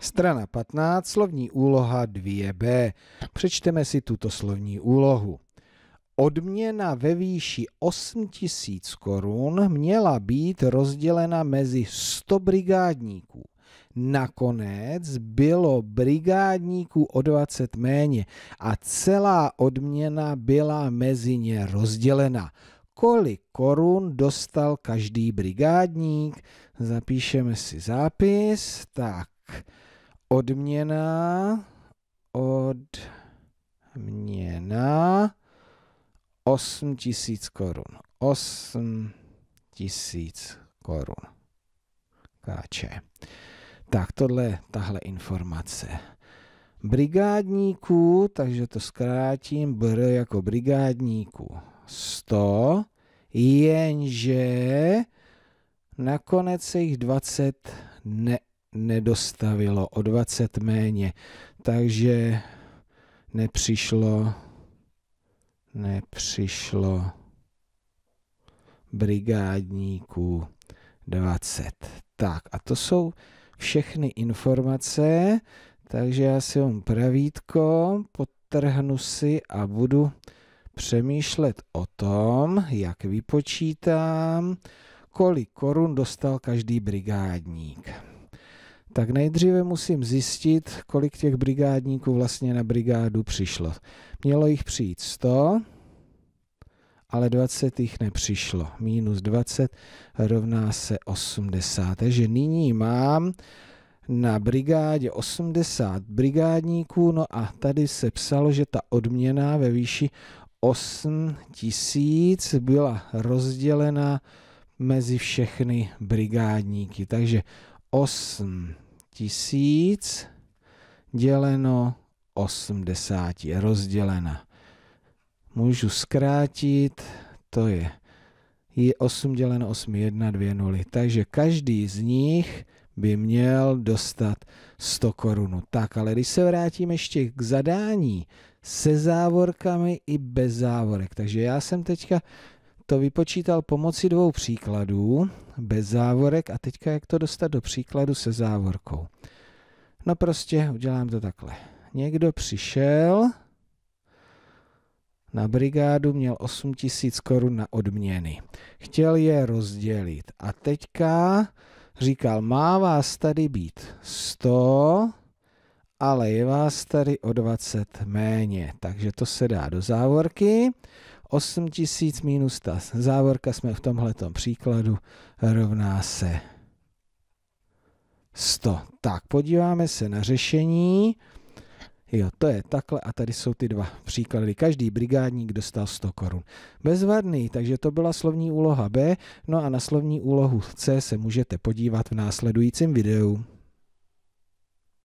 Strana 15, slovní úloha 2b. Přečteme si tuto slovní úlohu. Odměna ve výši 8000 korun měla být rozdělena mezi 100 brigádníků. Nakonec bylo brigádníků o 20 méně a celá odměna byla mezi ně rozdělena. Kolik korun dostal každý brigádník? Zapíšeme si zápis. Tak, odměna, odměna 8 tisíc korun. 8 tisíc korun. Káče. Tak tohle, tahle informace. Brigádníků, takže to zkrátím, br jako brigádníků 100, jenže nakonec se jich 20 ne, nedostavilo, o 20 méně, takže nepřišlo, nepřišlo brigádníků 20. Tak a to jsou všechny informace, takže já si vám pravítko potrhnu si a budu přemýšlet o tom, jak vypočítám, kolik korun dostal každý brigádník tak nejdříve musím zjistit, kolik těch brigádníků vlastně na brigádu přišlo. Mělo jich přijít 100, ale 20 jich nepřišlo. Minus 20 rovná se 80. Takže nyní mám na brigádě 80 brigádníků, no a tady se psalo, že ta odměna ve výši 8 tisíc byla rozdělena mezi všechny brigádníky. Takže 8 tisíc děleno 80 je rozdělena. Můžu zkrátit, to je, je 8 děleno 8, 1, 2, 0. Takže každý z nich by měl dostat 100 korun. Tak, ale když se vrátím ještě k zadání se závorkami i bez závorek. Takže já jsem teďka to vypočítal pomocí dvou příkladů, bez závorek a teďka jak to dostat do příkladu se závorkou. No prostě udělám to takhle. Někdo přišel na brigádu, měl 8000 korun na odměny. Chtěl je rozdělit a teďka říkal, má vás tady být 100, ale je vás tady o 20 méně, takže to se dá do závorky. 8000 minus ta závorka jsme v tomhle příkladu rovná se 100. Tak, podíváme se na řešení. Jo, to je takhle a tady jsou ty dva příklady. Každý brigádník dostal 100 korun. Bezvadný, takže to byla slovní úloha B, no a na slovní úlohu C se můžete podívat v následujícím videu.